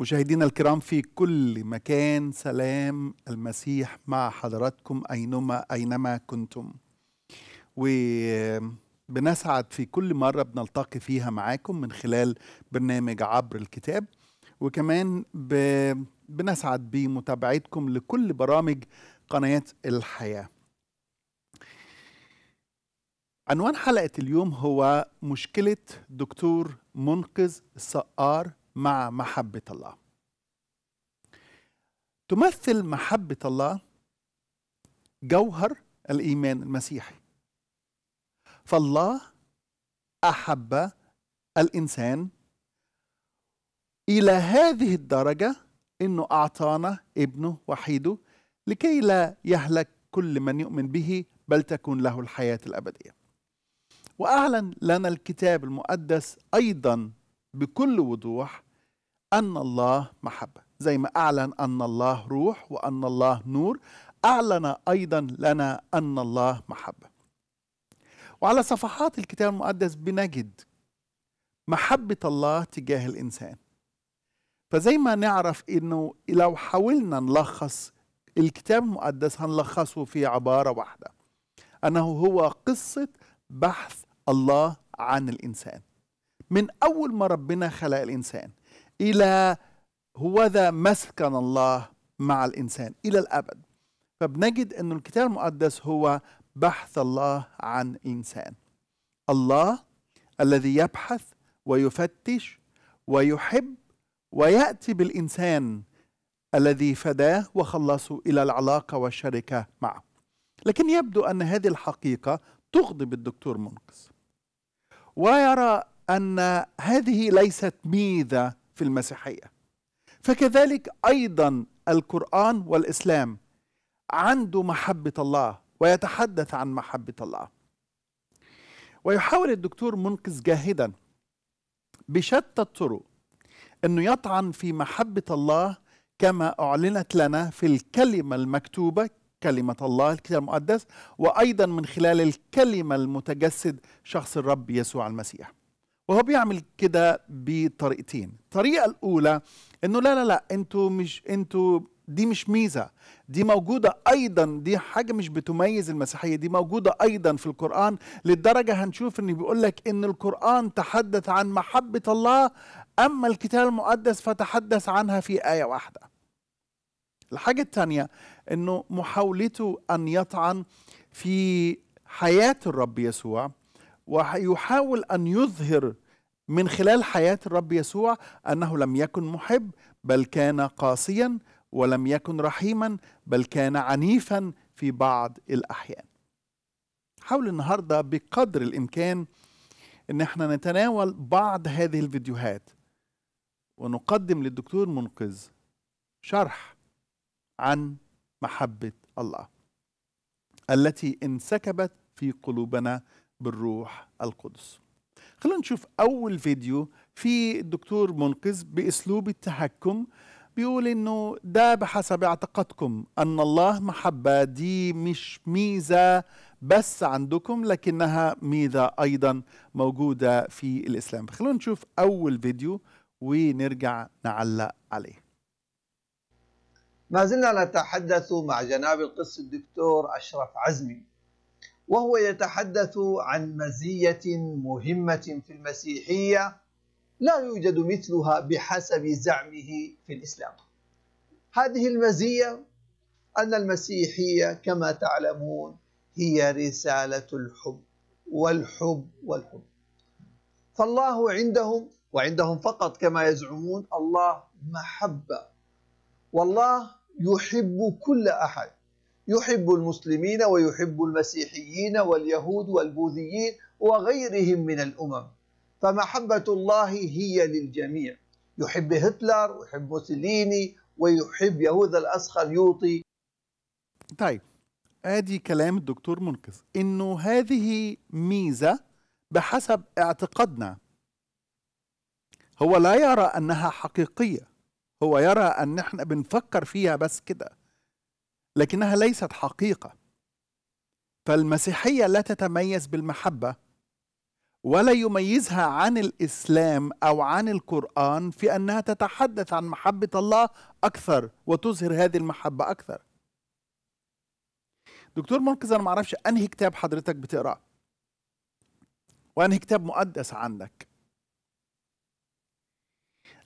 مشاهدينا الكرام في كل مكان سلام المسيح مع حضراتكم اينما اينما كنتم. وبنسعد في كل مره بنلتقي فيها معاكم من خلال برنامج عبر الكتاب وكمان بنسعد بمتابعتكم لكل برامج قناه الحياه. عنوان حلقه اليوم هو مشكله دكتور منقذ السقار مع محبة الله تمثل محبة الله جوهر الإيمان المسيحي فالله أحب الإنسان إلى هذه الدرجة أنه أعطانا ابنه وحيده لكي لا يهلك كل من يؤمن به بل تكون له الحياة الأبدية وأعلن لنا الكتاب المقدس أيضا بكل وضوح أن الله محبة زي ما أعلن أن الله روح وأن الله نور أعلن أيضا لنا أن الله محبة وعلى صفحات الكتاب المقدس بنجد محبة الله تجاه الإنسان فزي ما نعرف أنه لو حاولنا نلخص الكتاب المقدس هنلخصه في عبارة واحدة أنه هو قصة بحث الله عن الإنسان من أول ما ربنا خلق الإنسان إلى هوذا مسكن الله مع الإنسان إلى الأبد فبنجد أن الكتاب المقدس هو بحث الله عن إنسان الله الذي يبحث ويفتش ويحب ويأتي بالإنسان الذي فداه وخلصه إلى العلاقة والشركة معه لكن يبدو أن هذه الحقيقة تغضب الدكتور منقذ ويرى أن هذه ليست ميزة في المسيحيه فكذلك ايضا القران والاسلام عنده محبه الله ويتحدث عن محبه الله ويحاول الدكتور منقذ جاهدا بشتى الطرق انه يطعن في محبه الله كما اعلنت لنا في الكلمه المكتوبه كلمه الله الكتاب المقدس وايضا من خلال الكلمه المتجسد شخص الرب يسوع المسيح وهو بيعمل كده بطريقتين الطريقه الاولى انه لا لا لا انتوا مش انتوا دي مش ميزه دي موجوده ايضا دي حاجه مش بتميز المسيحيه دي موجوده ايضا في القران للدرجه هنشوف ان بيقول لك ان القران تحدث عن محبه الله اما الكتاب المقدس فتحدث عنها في ايه واحده الحاجه الثانيه انه محاولته ان يطعن في حياه الرب يسوع ويحاول أن يظهر من خلال حياة الرب يسوع أنه لم يكن محب بل كان قاسيا ولم يكن رحيما بل كان عنيفا في بعض الأحيان حاول النهاردة بقدر الإمكان أن احنا نتناول بعض هذه الفيديوهات ونقدم للدكتور منقذ شرح عن محبة الله التي انسكبت في قلوبنا بالروح القدس خلونا نشوف أول فيديو في الدكتور منقذ بأسلوب التحكم بيقول إنه ده بحسب اعتقادكم أن الله محبة دي مش ميزة بس عندكم لكنها ميزة أيضا موجودة في الإسلام خلونا نشوف أول فيديو ونرجع نعلق عليه ما زلنا نتحدث مع جناب القس الدكتور أشرف عزمي وهو يتحدث عن مزية مهمة في المسيحية لا يوجد مثلها بحسب زعمه في الإسلام هذه المزية أن المسيحية كما تعلمون هي رسالة الحب والحب والحب فالله عندهم وعندهم فقط كما يزعمون الله محبة والله يحب كل أحد يحب المسلمين ويحب المسيحيين واليهود والبوذيين وغيرهم من الأمم فمحبة الله هي للجميع يحب هتلر ويحب موسوليني ويحب يهوذا الأسخريوطي طيب ادي كلام الدكتور منقذ انه هذه ميزه بحسب اعتقادنا هو لا يرى انها حقيقيه هو يرى ان احنا بنفكر فيها بس كده لكنها ليست حقيقه فالمسيحيه لا تتميز بالمحبه ولا يميزها عن الاسلام او عن القران في انها تتحدث عن محبه الله اكثر وتظهر هذه المحبه اكثر دكتور منقذ انا ما اعرفش انهي كتاب حضرتك بتقراه وانهي كتاب مقدس عندك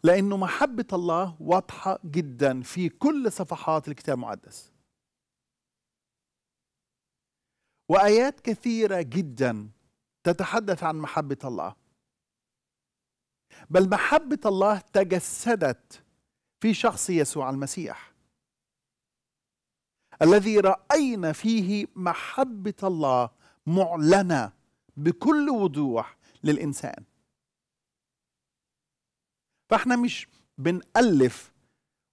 لانه محبه الله واضحه جدا في كل صفحات الكتاب المقدس وايات كثيره جدا تتحدث عن محبه الله بل محبه الله تجسدت في شخص يسوع المسيح الذي راينا فيه محبه الله معلنه بكل وضوح للانسان فاحنا مش بنالف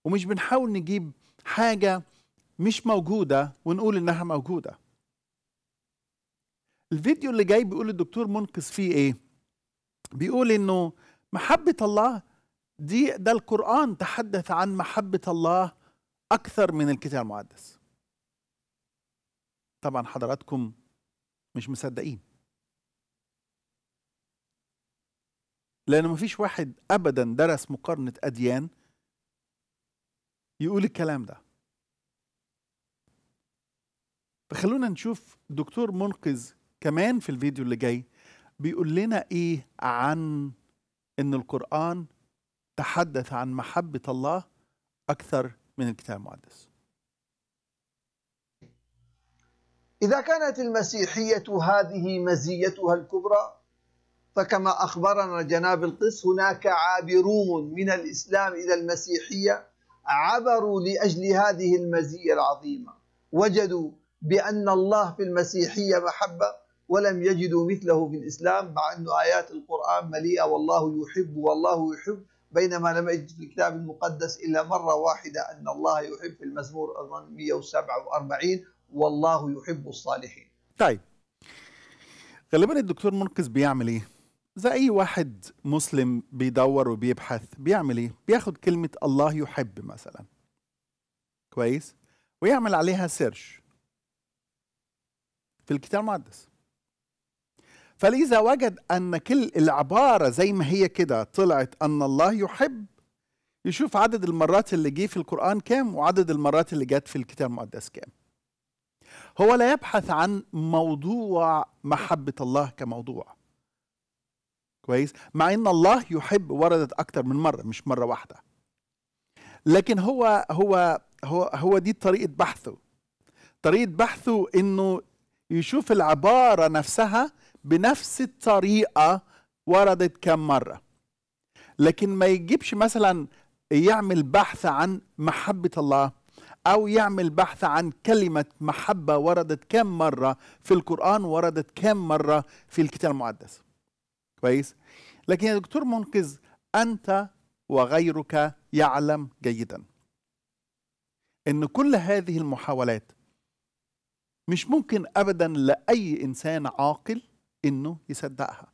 ومش بنحاول نجيب حاجه مش موجوده ونقول انها موجوده الفيديو اللي جاي بيقول الدكتور منقذ فيه ايه بيقول انه محبه الله دي ده القران تحدث عن محبه الله اكثر من الكتاب المقدس طبعا حضراتكم مش مصدقين لان مفيش واحد ابدا درس مقارنه اديان يقول الكلام ده فخلونا نشوف دكتور منقذ كمان في الفيديو اللي جاي بيقول لنا ايه عن ان القرآن تحدث عن محبة الله أكثر من الكتاب المقدس إذا كانت المسيحية هذه مزيتها الكبرى فكما أخبرنا جناب القس هناك عابرون من الإسلام إلى المسيحية عبروا لأجل هذه المزية العظيمة وجدوا بأن الله في المسيحية محبة ولم يجدوا مثله في الإسلام مع أن آيات القرآن مليئة والله يحب والله يحب بينما لم يجد في الكتاب المقدس إلا مرة واحدة أن الله يحب في المزمور 147 والله يحب الصالحين طيب غالبا الدكتور منقذ بيعمل ايه زي اي واحد مسلم بيدور وبيبحث بيعمل ايه بياخد كلمه الله يحب مثلا كويس ويعمل عليها سيرش في الكتاب المقدس فلذا وجد أن كل العبارة زي ما هي كده طلعت أن الله يحب يشوف عدد المرات اللي جه في القرآن كام وعدد المرات اللي جت في الكتاب المقدس كام هو لا يبحث عن موضوع محبة الله كموضوع كويس مع ان الله يحب وردت اكتر من مره مش مره واحده لكن هو هو هو هو دي طريقه بحثه طريقه بحثه انه يشوف العباره نفسها بنفس الطريقة وردت كم مرة لكن ما يجيبش مثلا يعمل بحث عن محبة الله أو يعمل بحث عن كلمة محبة وردت كم مرة في القرآن وردت كم مرة في الكتاب المقدس كويس لكن يا دكتور منقذ أنت وغيرك يعلم جيدا أن كل هذه المحاولات مش ممكن أبدا لأي إنسان عاقل انه يصدقها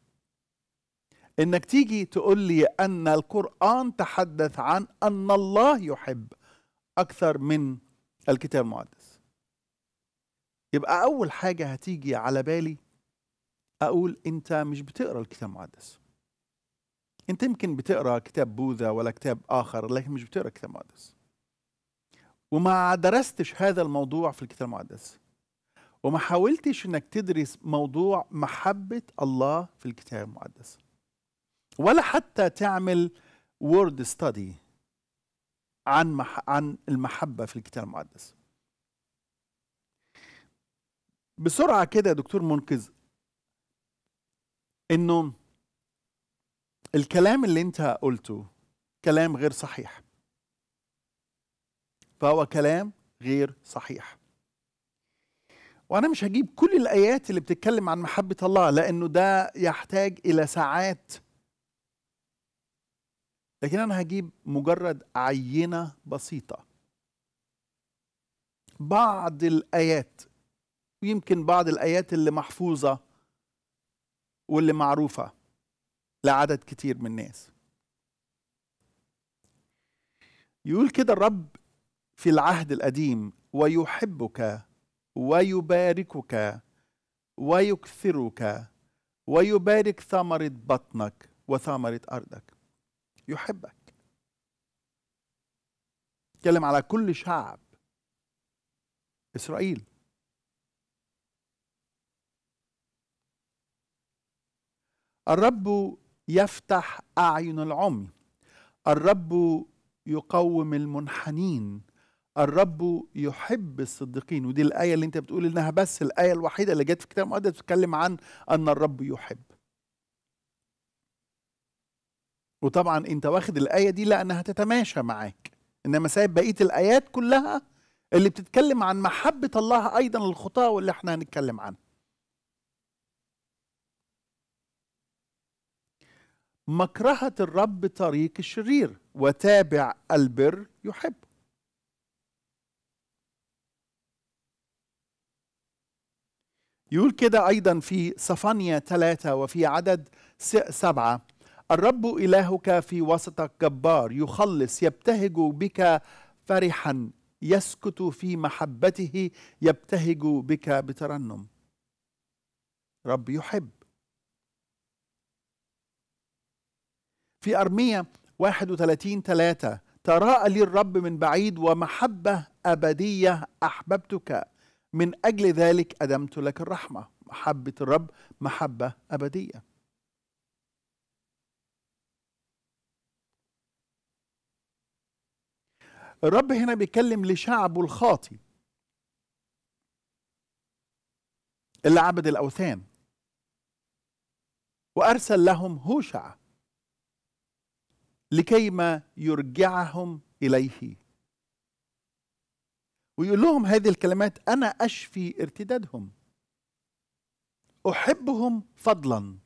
انك تيجي تقول لي ان القران تحدث عن ان الله يحب اكثر من الكتاب المقدس يبقى اول حاجه هتيجي على بالي اقول انت مش بتقرا الكتاب المقدس انت يمكن بتقرا كتاب بوذا ولا كتاب اخر لكن مش بتقرا الكتاب المقدس وما درستش هذا الموضوع في الكتاب المقدس وما حاولتش انك تدرس موضوع محبه الله في الكتاب المقدس ولا حتى تعمل وورد ستادي عن مح عن المحبه في الكتاب المقدس بسرعه كده يا دكتور منقذ انه الكلام اللي انت قلته كلام غير صحيح فهو كلام غير صحيح وانا مش هجيب كل الايات اللي بتتكلم عن محبه الله لانه ده يحتاج الى ساعات لكن انا هجيب مجرد عينه بسيطه بعض الايات ويمكن بعض الايات اللي محفوظه واللي معروفه لعدد كتير من الناس يقول كده الرب في العهد القديم ويحبك ويباركك ويكثرك ويبارك ثمرة بطنك وثمرة أرضك يحبك تكلم على كل شعب إسرائيل الرب يفتح أعين العمي الرب يقوم المنحنين الرب يحب الصديقين ودي الآية اللي أنت بتقول إنها بس الآية الوحيدة اللي جت في الكتاب المقدس بتتكلم عن أن الرب يحب وطبعا أنت واخد الآية دي لأنها تتماشى معاك إنما سايب بقية الآيات كلها اللي بتتكلم عن محبة الله أيضا للخطاة واللي احنا هنتكلم عنها مكرهة الرب طريق الشرير وتابع البر يحب يقول كده أيضا في صفانيا ثلاثة وفي عدد سبعة الرب إلهك في وسطك جبار يخلص يبتهج بك فرحا يسكت في محبته يبتهج بك بترنم رب يحب في أرمية 31 3 تراءى لي الرب من بعيد ومحبة أبدية أحببتك من أجل ذلك أدمت لك الرحمة محبة الرب محبة أبدية الرب هنا بيتكلم لشعبه الخاطي اللي عبد الأوثان وأرسل لهم هوشع لكيما يرجعهم إليه ويقول لهم هذه الكلمات أنا أشفي ارتدادهم أحبهم فضلا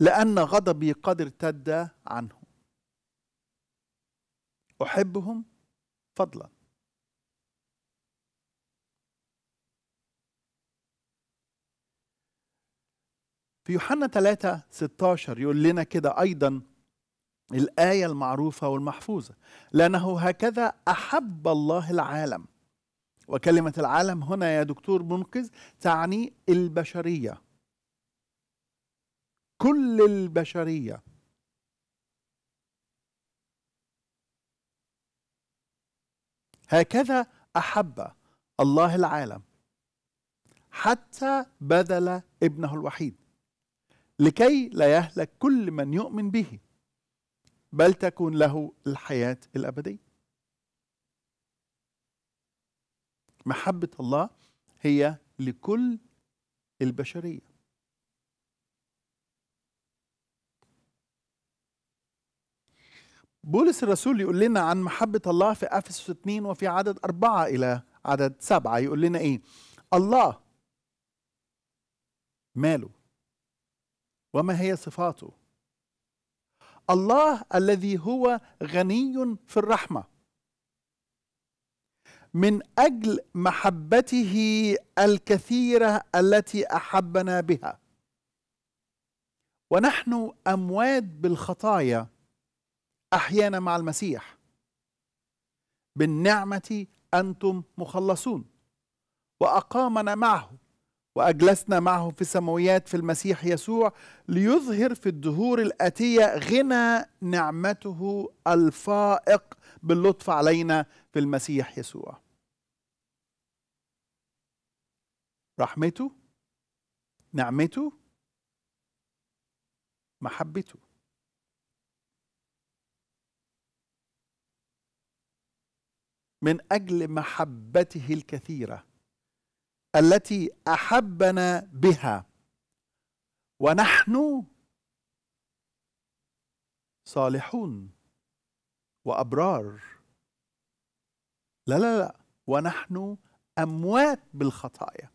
لأن غضبي قد ارتد عنهم أحبهم فضلا في يوحنا 3 16 يقول لنا كده أيضا الآية المعروفة والمحفوظة لأنه هكذا أحب الله العالم وكلمة العالم هنا يا دكتور منقذ تعني البشرية كل البشرية هكذا أحب الله العالم حتى بذل ابنه الوحيد لكي لا يهلك كل من يؤمن به بل تكون له الحياة الأبدية محبة الله هي لكل البشرية بولس الرسول يقول لنا عن محبة الله في أفسس 2 وفي عدد أربعة إلى عدد سبعة يقول لنا إيه الله ماله وما هي صفاته الله الذي هو غني في الرحمه من اجل محبته الكثيره التي احبنا بها ونحن اموات بالخطايا احيانا مع المسيح بالنعمه انتم مخلصون واقامنا معه واجلسنا معه في السماويات في المسيح يسوع ليظهر في الدهور الاتيه غنى نعمته الفائق باللطف علينا في المسيح يسوع رحمته نعمته محبته من اجل محبته الكثيره التي احبنا بها ونحن صالحون وابرار لا لا لا ونحن اموات بالخطايا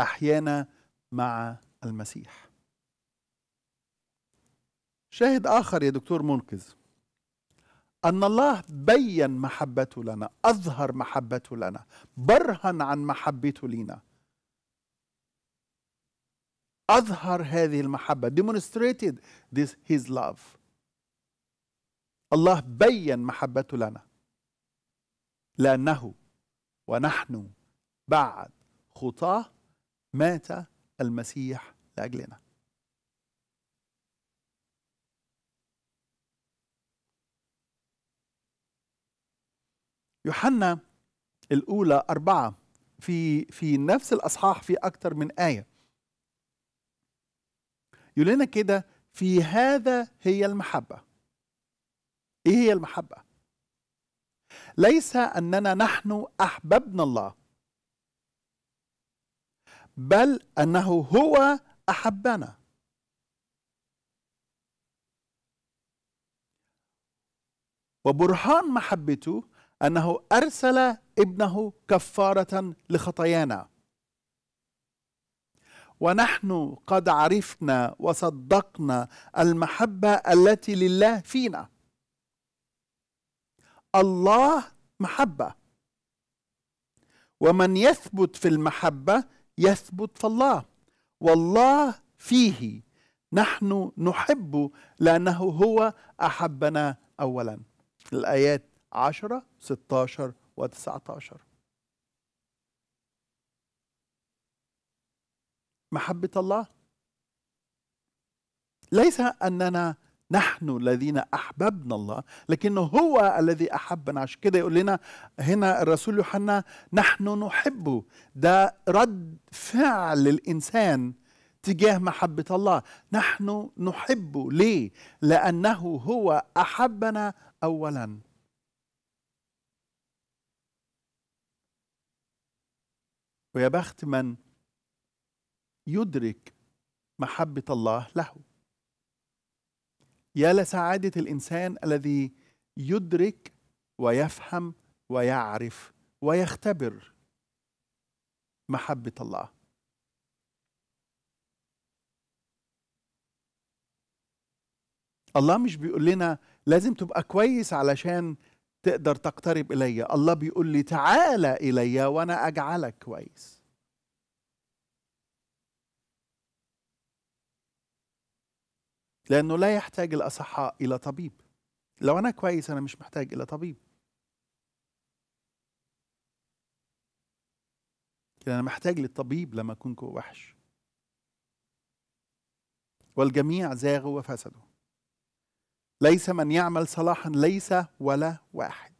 احيانا مع المسيح شاهد اخر يا دكتور منقذ أن الله بين محبته لنا أظهر محبته لنا برهن عن محبته لنا أظهر هذه المحبة demonstrated this, his love الله بين محبته لنا لأنه ونحن بعد خطاه مات المسيح لأجلنا يوحنا الأولى أربعة في في نفس الأصحاح في أكثر من آية يقول لنا كده في هذا هي المحبة إيه هي المحبة؟ ليس أننا نحن أحببنا الله بل أنه هو أحبنا وبرهان محبته انه ارسل ابنه كفاره لخطايانا ونحن قد عرفنا وصدقنا المحبه التي لله فينا الله محبه ومن يثبت في المحبه يثبت في الله والله فيه نحن نحب لانه هو احبنا اولا الايات 10 16 و19 محبة الله ليس أننا نحن الذين أحببنا الله لكنه هو الذي أحبنا عشان كده يقول لنا هنا الرسول يوحنا نحن نحبه ده رد فعل الإنسان تجاه محبة الله نحن نحبه ليه؟ لأنه هو أحبنا أولاً ويا بخت من يدرك محبة الله له يا لسعادة الإنسان الذي يدرك ويفهم ويعرف ويختبر محبة الله الله مش بيقول لنا لازم تبقى كويس علشان تقدر تقترب إلي الله بيقول لي تعال إلي وأنا أجعلك كويس لأنه لا يحتاج الأصحاء إلى طبيب لو أنا كويس أنا مش محتاج إلى طبيب لأن أنا محتاج للطبيب لما أكون وحش والجميع زاغوا وفسدوا ليس من يعمل صلاحا ليس ولا واحد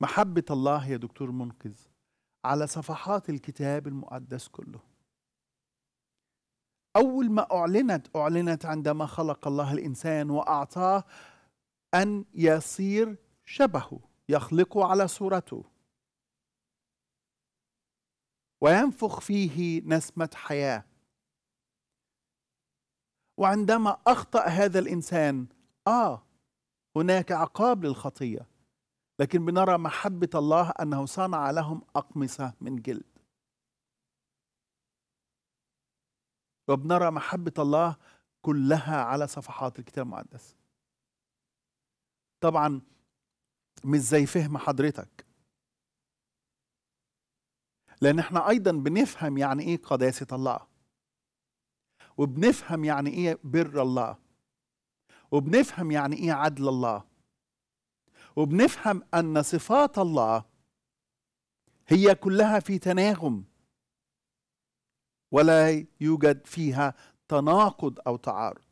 محبة الله يا دكتور منقذ على صفحات الكتاب المقدس كله أول ما أعلنت أعلنت عندما خلق الله الإنسان وأعطاه أن يصير شبهه يخلقه على صورته وينفخ فيه نسمة حياة وعندما أخطأ هذا الإنسان آه هناك عقاب للخطية لكن بنرى محبة الله أنه صنع لهم أقمصة من جلد وبنرى محبة الله كلها على صفحات الكتاب المقدس طبعا مش زي فهم حضرتك لأن احنا أيضا بنفهم يعني إيه قداسة الله وبنفهم يعني إيه بر الله وبنفهم يعني إيه عدل الله وبنفهم أن صفات الله هي كلها في تناغم ولا يوجد فيها تناقض أو تعارض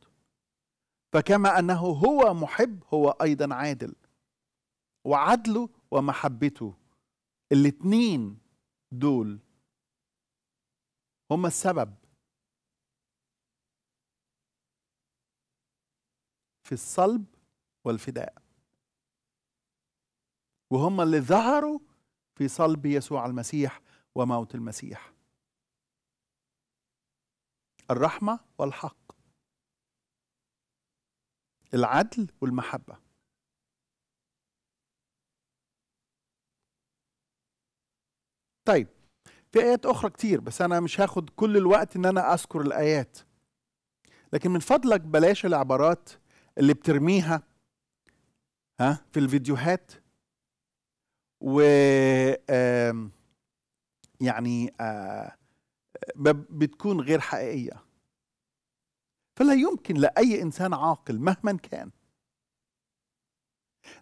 فكما أنه هو محب هو أيضا عادل وعدله ومحبته الاتنين دول هم السبب في الصلب والفداء وهم اللي ظهروا في صلب يسوع المسيح وموت المسيح الرحمه والحق العدل والمحبه طيب في آيات أخرى كتير بس أنا مش هاخد كل الوقت إن أنا أذكر الآيات لكن من فضلك بلاش العبارات اللي بترميها ها في الفيديوهات و يعني آه، بتكون غير حقيقية فلا يمكن لأي إنسان عاقل مهما كان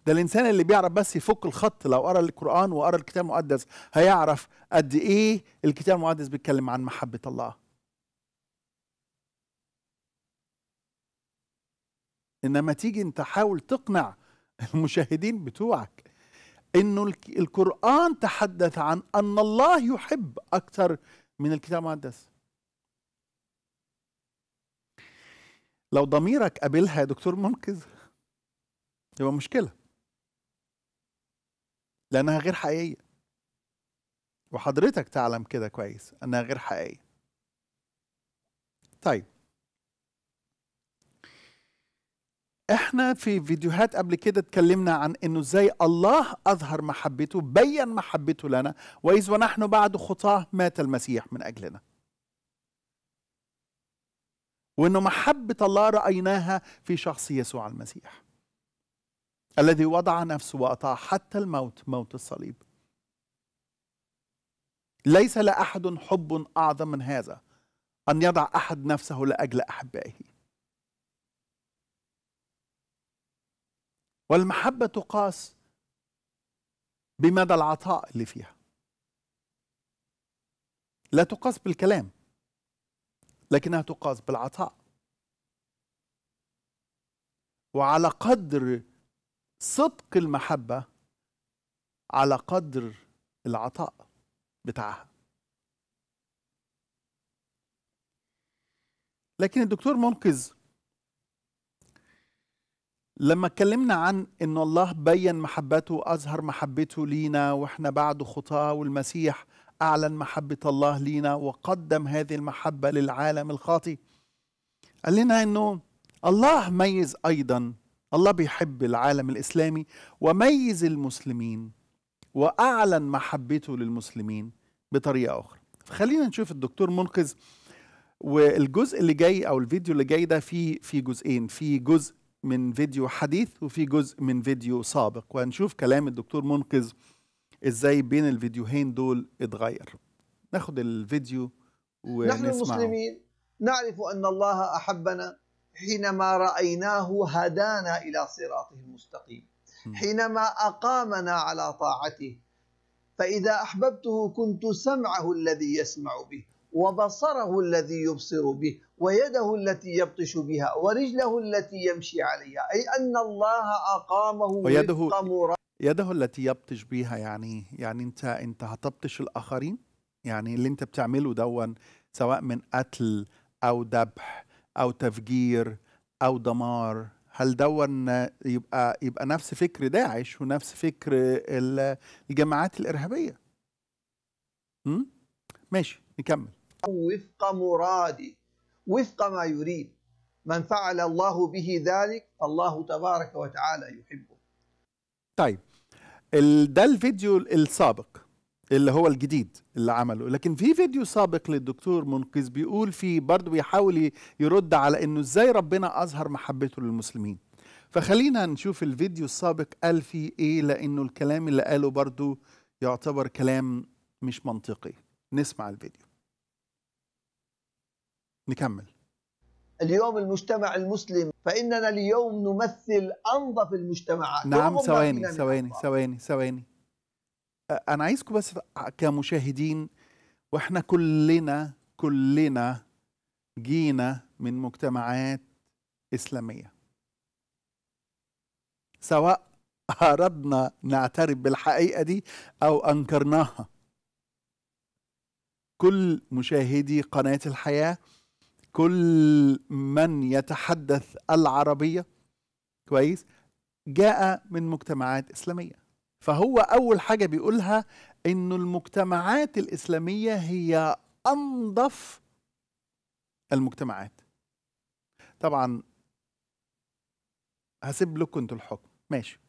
ده الانسان اللي بيعرف بس يفك الخط لو قرا القران وقرا الكتاب المقدس هيعرف قد ايه الكتاب المقدس بيتكلم عن محبه الله انما تيجي انت حاول تقنع المشاهدين بتوعك انه القران تحدث عن ان الله يحب اكثر من الكتاب المقدس لو ضميرك قابلها يا دكتور منقذ يبقى مشكله لأنها غير حقيقية وحضرتك تعلم كده كويس أنها غير حقيقية طيب احنا في فيديوهات قبل كده اتكلمنا عن انه ازاي الله اظهر محبته بين محبته لنا واذ ونحن بعد خطاه مات المسيح من اجلنا وانه محبه الله رايناها في شخص يسوع المسيح الذي وضع نفسه وأطاع حتى الموت موت الصليب ليس لأحد حب أعظم من هذا أن يضع أحد نفسه لأجل أحبائه والمحبة تقاس بمدى العطاء اللي فيها لا تقاس بالكلام لكنها تقاس بالعطاء وعلى قدر صدق المحبة على قدر العطاء بتاعها لكن الدكتور منقذ لما اتكلمنا عن ان الله بين محبته اظهر محبته لينا واحنا بعد خطاه والمسيح اعلن محبه الله لينا وقدم هذه المحبه للعالم الخاطي قال لنا انه الله ميز ايضا الله بيحب العالم الاسلامي وميز المسلمين واعلن محبته للمسلمين بطريقه اخرى فخلينا نشوف الدكتور منقذ والجزء اللي جاي او الفيديو اللي جاي ده فيه في جزئين في جزء من فيديو حديث وفي جزء من فيديو سابق وهنشوف كلام الدكتور منقذ ازاي بين الفيديوهين دول اتغير ناخد الفيديو ونسمعه نحن المسلمين نعرف ان الله احبنا حينما رأيناه هدانا إلى صراطه المستقيم حينما أقامنا على طاعته فإذا أحببته كنت سمعه الذي يسمع به وبصره الذي يبصر به ويده التي يبطش بها ورجله التي يمشي عليها أي أن الله أقامه ويده يده التي يبطش بها يعني يعني أنت أنت هتبطش الآخرين يعني اللي أنت بتعمله دون سواء من قتل أو ذبح او تفجير او دمار هل دون يبقى يبقى نفس فكر داعش ونفس فكر الجماعات الارهابيه م? ماشي نكمل وفق مراده وفق ما يريد من فعل الله به ذلك الله تبارك وتعالى يحبه طيب ده الفيديو السابق اللي هو الجديد اللي عمله لكن في فيديو سابق للدكتور منقذ بيقول فيه برضه بيحاول يرد على انه ازاي ربنا اظهر محبته للمسلمين فخلينا نشوف الفيديو السابق قال فيه ايه لانه الكلام اللي قاله برضه يعتبر كلام مش منطقي نسمع الفيديو نكمل اليوم المجتمع المسلم فاننا اليوم نمثل انظف المجتمعات نعم ثواني ثواني ثواني ثواني انا عايزكم بس كمشاهدين واحنا كلنا كلنا جينا من مجتمعات اسلاميه سواء أردنا نعترف بالحقيقة دي أو أنكرناها كل مشاهدي قناة الحياة كل من يتحدث العربية كويس جاء من مجتمعات إسلامية فهو أول حاجة بيقولها إنه المجتمعات الإسلامية هي أنظف المجتمعات طبعا هسيب لكم انتوا الحكم ماشي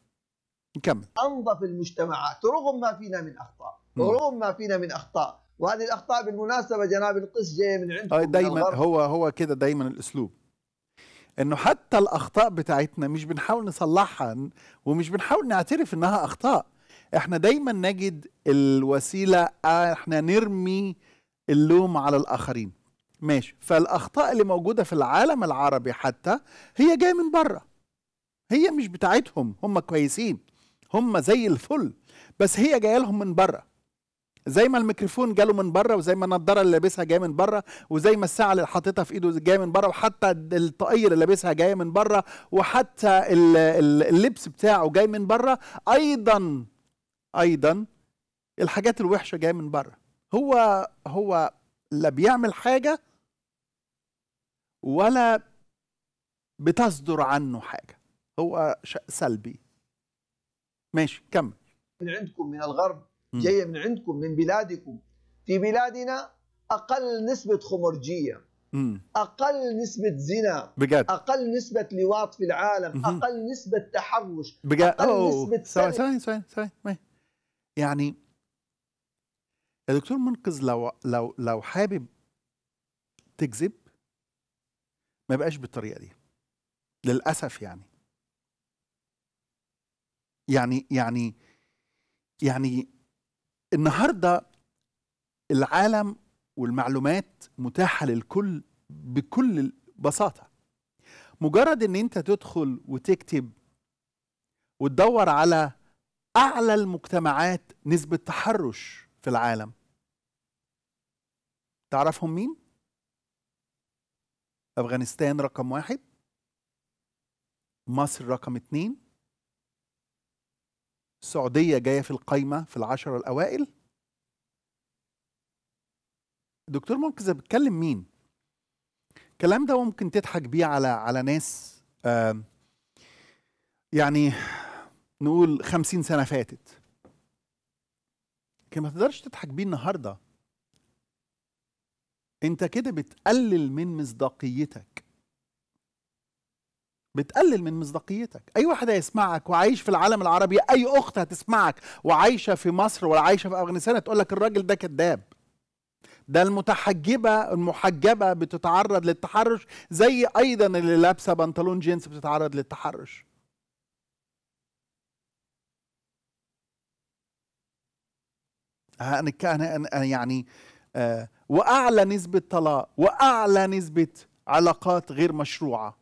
نكمل انظف المجتمعات رغم ما فينا من اخطاء رغم ما فينا من اخطاء وهذه الاخطاء بالمناسبه جناب القس جاي من عندكم آه، دايما هو هو كده دايما الاسلوب انه حتى الاخطاء بتاعتنا مش بنحاول نصلحها ومش بنحاول نعترف انها اخطاء احنا دايما نجد الوسيله احنا نرمي اللوم على الاخرين ماشي فالاخطاء اللي موجوده في العالم العربي حتى هي جايه من بره هي مش بتاعتهم هم كويسين هم زي الفل بس هي جايه لهم من بره زي ما الميكروفون جاله من بره وزي ما النضاره اللي لابسها جايه من بره وزي ما الساعه اللي حاططها في ايده جايه من بره وحتى الطاقيه اللي لابسها جايه من بره وحتى اللبس بتاعه جاي من بره ايضا ايضا الحاجات الوحشه جايه من بره هو هو لا بيعمل حاجه ولا بتصدر عنه حاجه هو سلبي ماشي كمل عندكم من الغرب جايه من عندكم من بلادكم في بلادنا اقل نسبه خمرجيه اقل نسبه زنا بجد. اقل نسبه لواط في العالم اقل نسبه تحرش بجد. اقل أوه. نسبه ثواني ثواني ثواني ثواني يعني الدكتور منقذ لو لو لو حابب تكذب ما بقاش بالطريقه دي للاسف يعني يعني يعني يعني النهارده العالم والمعلومات متاحه للكل بكل بساطه مجرد ان انت تدخل وتكتب وتدور على اعلى المجتمعات نسبه تحرش في العالم تعرفهم مين افغانستان رقم واحد مصر رقم اتنين السعوديه جايه في القايمه في العشره الاوائل دكتور منقذ بتكلم مين الكلام ده ممكن تضحك بيه على على ناس آه يعني نقول خمسين سنة فاتت لكن ما تقدرش تضحك بيه النهاردة انت كده بتقلل من مصداقيتك بتقلل من مصداقيتك اي واحد هيسمعك وعايش في العالم العربي اي اخت هتسمعك وعايشه في مصر ولا عايشه في افغانستان هتقول لك الراجل ده كذاب ده المتحجبة المحجبة بتتعرض للتحرش زي أيضا اللي لابسة بنطلون جينز بتتعرض للتحرش أنا يعني آه، وأعلى نسبة طلاق وأعلى نسبة علاقات غير مشروعة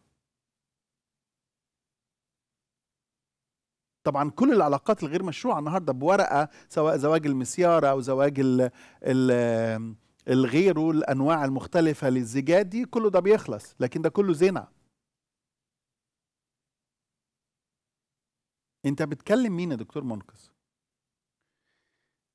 طبعا كل العلاقات الغير مشروعه النهارده بورقه سواء زواج المسياره او زواج ال ال الغيره الانواع المختلفه للزجاج دي كله ده بيخلص لكن ده كله زنا انت بتكلم مين يا دكتور منقذ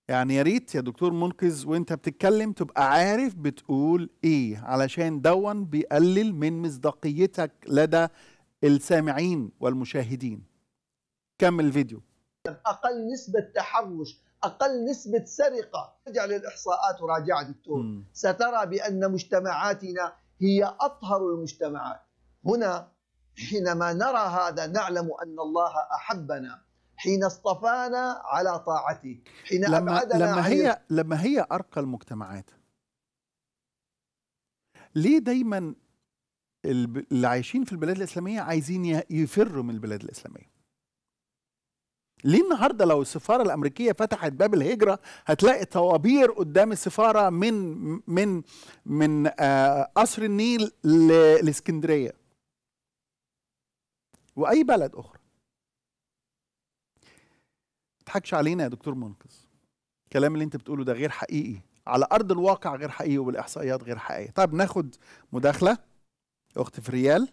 يعني يا ريت يا دكتور منقذ وانت بتتكلم تبقى عارف بتقول ايه علشان دون بيقلل من مصداقيتك لدى السامعين والمشاهدين كمل الفيديو اقل نسبه تحرش اقل نسبه سرقه ارجع للاحصاءات وراجع دكتور م. سترى بان مجتمعاتنا هي اطهر المجتمعات هنا حينما نرى هذا نعلم ان الله احبنا حين اصطفانا على طاعته حين لما أبعدنا لما هي عن... لما هي ارقى المجتمعات ليه دايما اللي عايشين في البلاد الاسلاميه عايزين يفروا من البلاد الاسلاميه ليه النهارده لو السفاره الامريكيه فتحت باب الهجره هتلاقي طوابير قدام السفاره من من من آه، قصر النيل لاسكندريه واي بلد اخرى تضحكش علينا يا دكتور منقذ الكلام اللي انت بتقوله ده غير حقيقي على ارض الواقع غير حقيقي وبالاحصائيات غير حقيقيه طب ناخد مداخله اخت فريال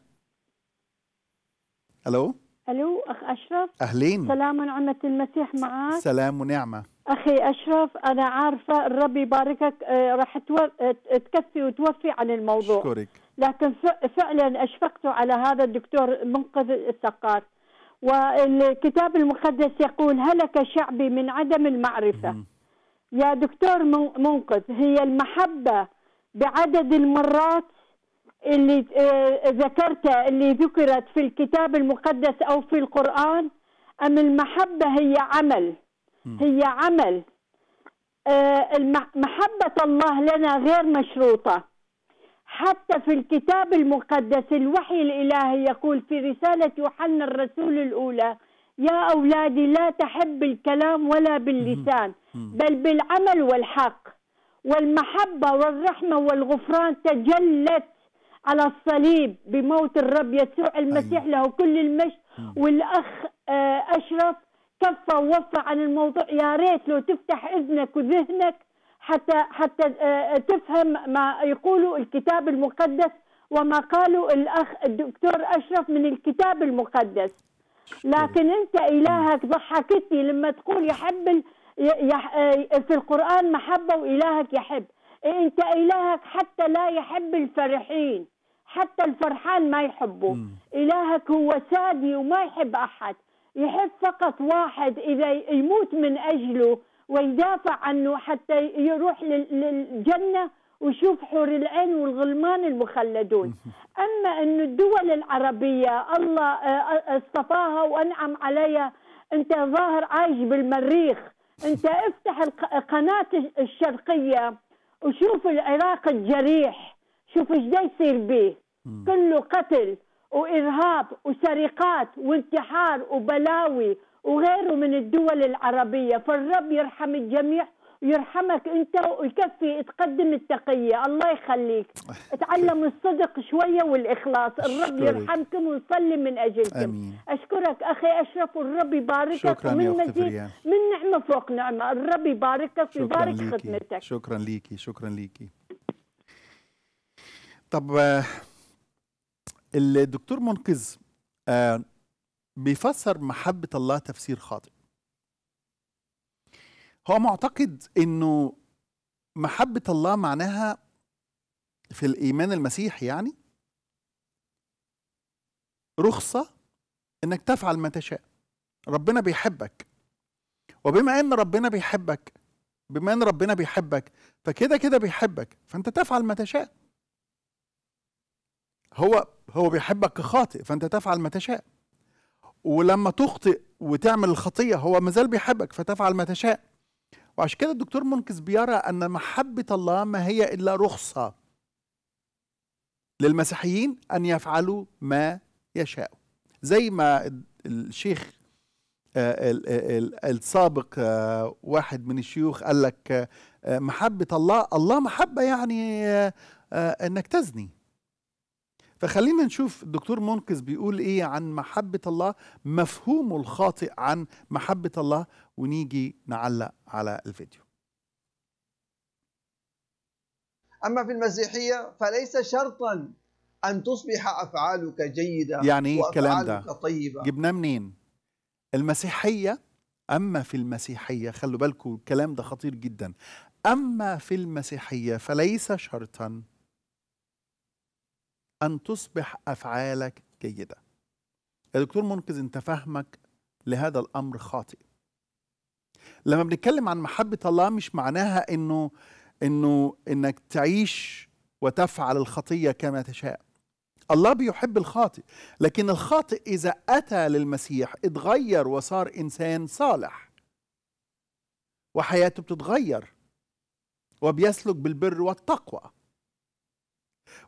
الو الو اخ اشرف اهلين سلام ونعمه المسيح معك سلام ونعمه اخي اشرف انا عارفه الرب يباركك آه، راح آه، تكفي وتوفي عن الموضوع شكرك لكن فعلا اشفقت على هذا الدكتور منقذ الثقات والكتاب المقدس يقول هلك شعبي من عدم المعرفه م- يا دكتور منقذ هي المحبه بعدد المرات اللي آه، ذكرتها اللي ذكرت في الكتاب المقدس او في القران ام المحبه هي عمل هي عمل آه، محبه الله لنا غير مشروطه حتى في الكتاب المقدس الوحي الالهي يقول في رساله يوحنا الرسول الاولى يا اولادي لا تحب الكلام ولا باللسان بل بالعمل والحق والمحبه والرحمه والغفران تجلت على الصليب بموت الرب يسوع المسيح أيوة. له كل المجد والاخ آه، اشرف كفى ووفى عن الموضوع يا ريت لو تفتح اذنك وذهنك حتى حتى آه، آه، تفهم ما يقوله الكتاب المقدس وما قاله الاخ الدكتور اشرف من الكتاب المقدس لكن انت الهك ضحكتني لما تقول يحب في القران محبه والهك يحب إيه، انت الهك حتى لا يحب الفرحين حتى الفرحان ما يحبه مم. إلهك هو سادي وما يحب أحد يحب فقط واحد إذا يموت من أجله ويدافع عنه حتى يروح للجنة ويشوف حور العين والغلمان المخلدون أما أن الدول العربية الله آه، اصطفاها وأنعم عليها أنت ظاهر عايش بالمريخ أنت افتح القناة الشرقية وشوف العراق الجريح شوف ايش دا يصير به كله قتل وإرهاب وسرقات وانتحار وبلاوي وغيره من الدول العربية فالرب يرحم الجميع يرحمك انت ويكفي تقدم التقية الله يخليك تعلم الصدق شوية والإخلاص الرب يرحمكم ونصلي من أجلكم أمين. أشكرك أخي أشرف والرب يباركك شكرا ومن مزيد من نعمة فوق نعمة الرب يباركك ويبارك خدمتك شكرا ليكي شكرا ليكي طب آه، الدكتور منقذ آه، بيفسر محبة الله تفسير خاطئ هو معتقد انه محبة الله معناها في الإيمان المسيحي يعني رخصة إنك تفعل ما تشاء ربنا بيحبك وبما إن ربنا بيحبك بما إن ربنا بيحبك فكده كده بيحبك فأنت تفعل ما تشاء هو هو بيحبك كخاطئ فانت تفعل ما تشاء ولما تخطئ وتعمل الخطيه هو مازال بيحبك فتفعل ما تشاء وعشان كده الدكتور منكس بيرى ان محبه الله ما هي الا رخصه للمسيحيين ان يفعلوا ما يشاءوا زي ما الشيخ آه، السابق آه، واحد من الشيوخ قال لك آه، محبه الله الله محبه يعني انك تزني فخلينا نشوف الدكتور منقذ بيقول ايه عن محبه الله مفهومه الخاطئ عن محبه الله ونيجي نعلق على الفيديو اما في المسيحيه فليس شرطا ان تصبح افعالك جيده يعني ايه الكلام ده طيبه جبناه منين المسيحيه اما في المسيحيه خلوا بالكم الكلام ده خطير جدا اما في المسيحيه فليس شرطا أن تصبح أفعالك جيدة يا دكتور منقذ أنت فهمك لهذا الأمر خاطئ لما بنتكلم عن محبة الله مش معناها أنه أنه أنك تعيش وتفعل الخطية كما تشاء الله بيحب الخاطئ لكن الخاطئ إذا أتى للمسيح اتغير وصار إنسان صالح وحياته بتتغير وبيسلك بالبر والتقوى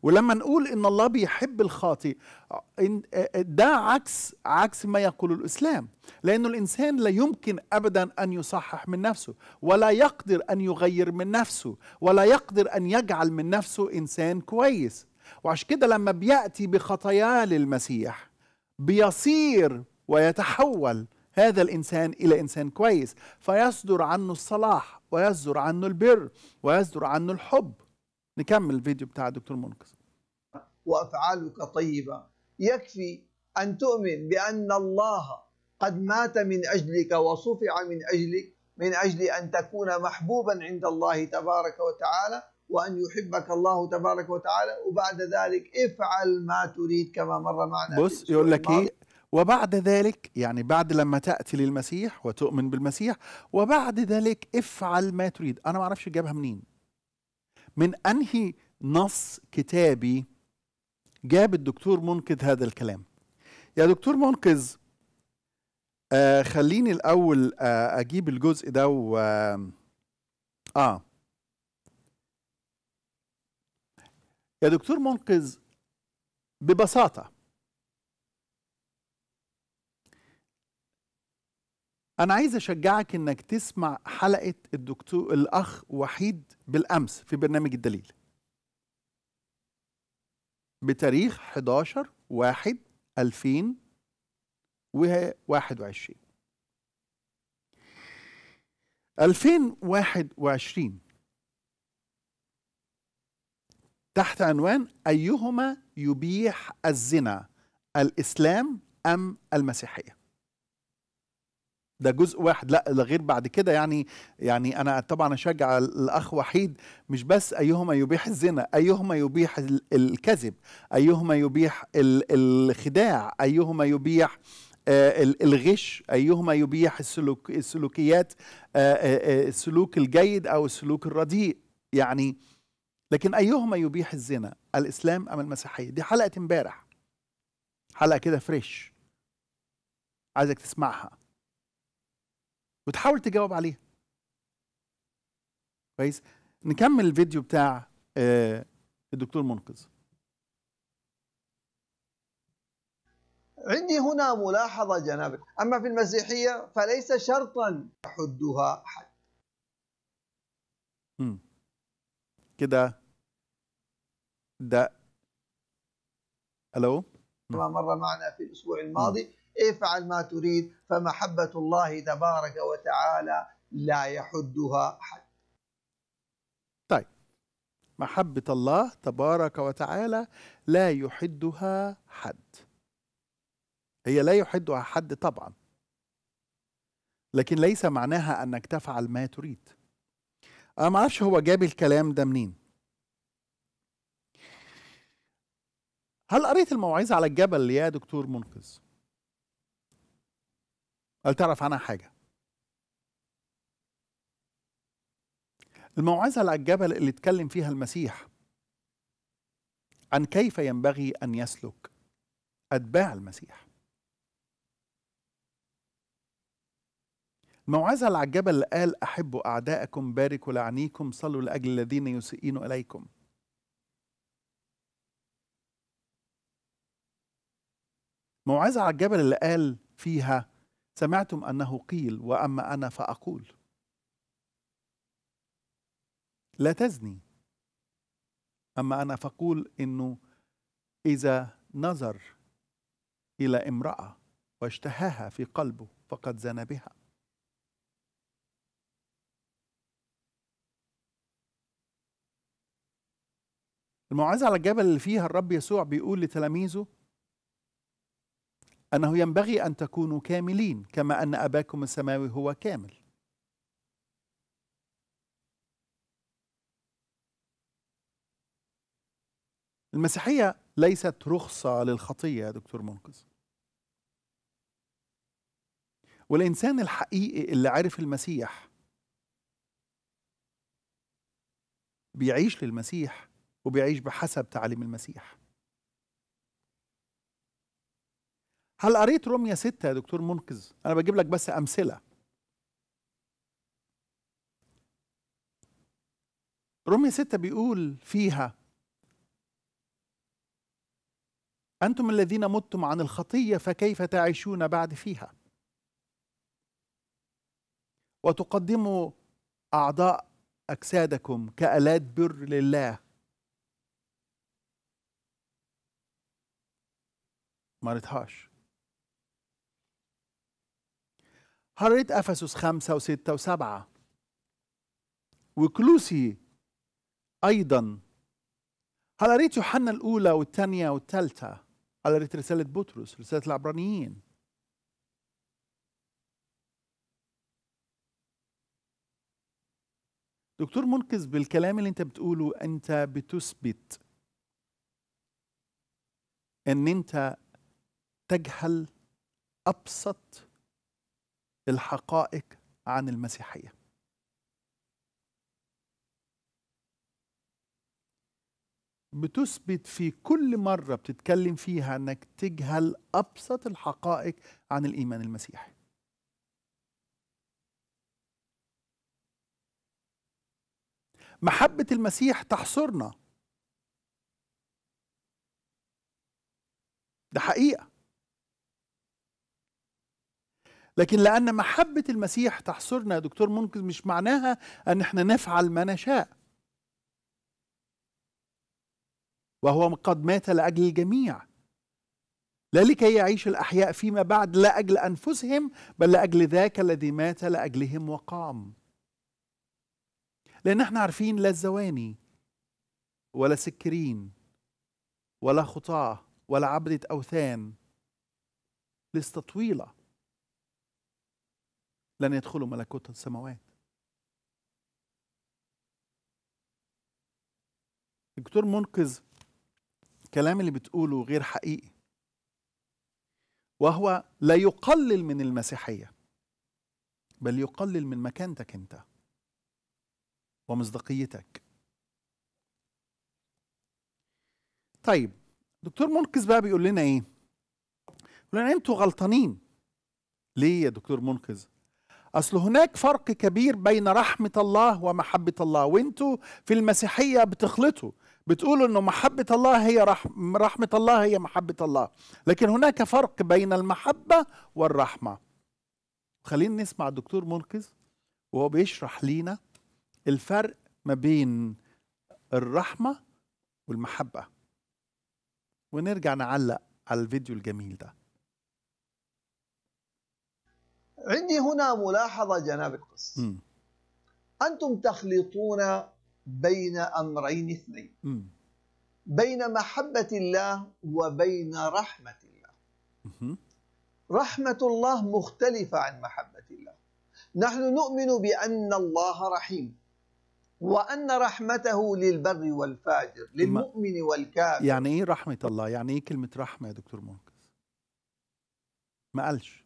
ولما نقول ان الله بيحب الخاطئ آه، آه، آه، ده عكس عكس ما يقول الاسلام لانه الانسان لا يمكن ابدا ان يصحح من نفسه ولا يقدر ان يغير من نفسه ولا يقدر ان يجعل من نفسه انسان كويس وعشان كده لما بياتي بخطاياه للمسيح بيصير ويتحول هذا الانسان الى انسان كويس فيصدر عنه الصلاح ويصدر عنه البر ويصدر عنه الحب نكمل الفيديو بتاع الدكتور منقذ وافعالك طيبه يكفي ان تؤمن بان الله قد مات من اجلك وصفع من اجلك من اجل ان تكون محبوبا عند الله تبارك وتعالى وان يحبك الله تبارك وتعالى وبعد ذلك افعل ما تريد كما مر معنا بص يقول لك ايه وبعد ذلك يعني بعد لما تأتي للمسيح وتؤمن بالمسيح وبعد ذلك افعل ما تريد أنا ما أعرفش جابها منين من أنهي نص كتابي جاب الدكتور منقذ هذا الكلام يا دكتور منقذ آه خليني الأول آه أجيب الجزء ده و آه, آه. يا دكتور منقذ ببساطة أنا عايز أشجعك إنك تسمع حلقة الدكتور الأخ وحيد بالأمس في برنامج الدليل بتاريخ 11 1 2021 2021 تحت عنوان أيهما يبيح الزنا الإسلام أم المسيحية ده جزء واحد لا غير بعد كده يعني يعني انا طبعا اشجع الاخ وحيد مش بس ايهما يبيح الزنا ايهما يبيح الكذب ايهما يبيح الخداع ايهما يبيح آه، الغش ايهما يبيح السلوك السلوكيات آه، آه، السلوك الجيد او السلوك الرديء يعني لكن ايهما يبيح الزنا الاسلام ام المسيحيه دي حلقه امبارح حلقه كده فريش عايزك تسمعها وتحاول تجاوب عليها كويس نكمل الفيديو بتاع آه، الدكتور منقذ عندي هنا ملاحظة جناب أما في المسيحية فليس شرطا حدها حد كده ده ألو مرة مر معنا في الأسبوع الماضي افعل ما تريد فمحبة الله تبارك وتعالى لا يحدها أحد طيب محبة الله تبارك وتعالى لا يحدها حد هي لا يحدها حد طبعا لكن ليس معناها أنك تفعل ما تريد أنا ما أعرفش هو جاب الكلام ده منين هل قريت الموعظة على الجبل يا دكتور منقذ؟ هل تعرف عنها حاجة الموعظة على الجبل اللي اتكلم فيها المسيح عن كيف ينبغي أن يسلك أتباع المسيح الموعظة على الجبل اللي قال أحبوا أعداءكم باركوا لعنيكم صلوا لأجل الذين يسيئون إليكم موعظة على الجبل اللي قال فيها سمعتم انه قيل واما انا فاقول لا تزني اما انا فاقول انه اذا نظر الى امراه واشتهاها في قلبه فقد زنى بها الموعظه على الجبل اللي فيها الرب يسوع بيقول لتلاميذه أنه ينبغي أن تكونوا كاملين كما أن أباكم السماوي هو كامل المسيحية ليست رخصة للخطية يا دكتور منقذ والإنسان الحقيقي اللي عرف المسيح بيعيش للمسيح وبيعيش بحسب تعاليم المسيح هل قريت روميا 6 يا دكتور منقذ انا بجيب لك بس امثله روميا 6 بيقول فيها انتم الذين متم عن الخطيه فكيف تعيشون بعد فيها وتقدموا اعضاء اجسادكم كالات بر لله ما قريتهاش قريت أفسس خمسة وستة وسبعة وكلوسي أيضا هل قريت يوحنا الأولى والثانية والثالثة هل قريت رسالة بطرس رسالة العبرانيين دكتور منقذ بالكلام اللي انت بتقوله انت بتثبت ان انت تجهل ابسط الحقائق عن المسيحيه بتثبت في كل مرة بتتكلم فيها أنك تجهل أبسط الحقائق عن الإيمان المسيحي محبة المسيح تحصرنا ده حقيقة لكن لأن محبة المسيح تحصرنا يا دكتور منقذ مش معناها أن احنا نفعل ما نشاء وهو قد مات لأجل الجميع لا لكي يعيش الأحياء فيما بعد لا أجل أنفسهم بل لأجل ذاك الذي مات لأجلهم وقام لأن احنا عارفين لا الزواني ولا سكرين ولا خطاة ولا عبدة أوثان لستة طويلة لن يدخلوا ملكوت السماوات دكتور منقذ الكلام اللي بتقوله غير حقيقي وهو لا يقلل من المسيحيه بل يقلل من مكانتك انت ومصداقيتك طيب دكتور منقذ بقى بيقول لنا ايه يقول لنا إيه؟ انتوا غلطانين ليه يا دكتور منقذ اصل هناك فرق كبير بين رحمه الله ومحبه الله وانتوا في المسيحيه بتخلطوا بتقولوا انه محبه الله هي رحم رحمه الله هي محبه الله لكن هناك فرق بين المحبه والرحمه خلينا نسمع الدكتور منقذ وهو بيشرح لينا الفرق ما بين الرحمه والمحبه ونرجع نعلق على الفيديو الجميل ده عندي هنا ملاحظة جناب القس م. أنتم تخلطون بين أمرين اثنين م. بين محبة الله وبين رحمة الله م. رحمة الله مختلفة عن محبة الله نحن نؤمن بأن الله رحيم وأن رحمته للبر والفاجر للمؤمن والكافر يعني إيه رحمة الله؟ يعني إيه كلمة رحمة يا دكتور مركز؟ ما قالش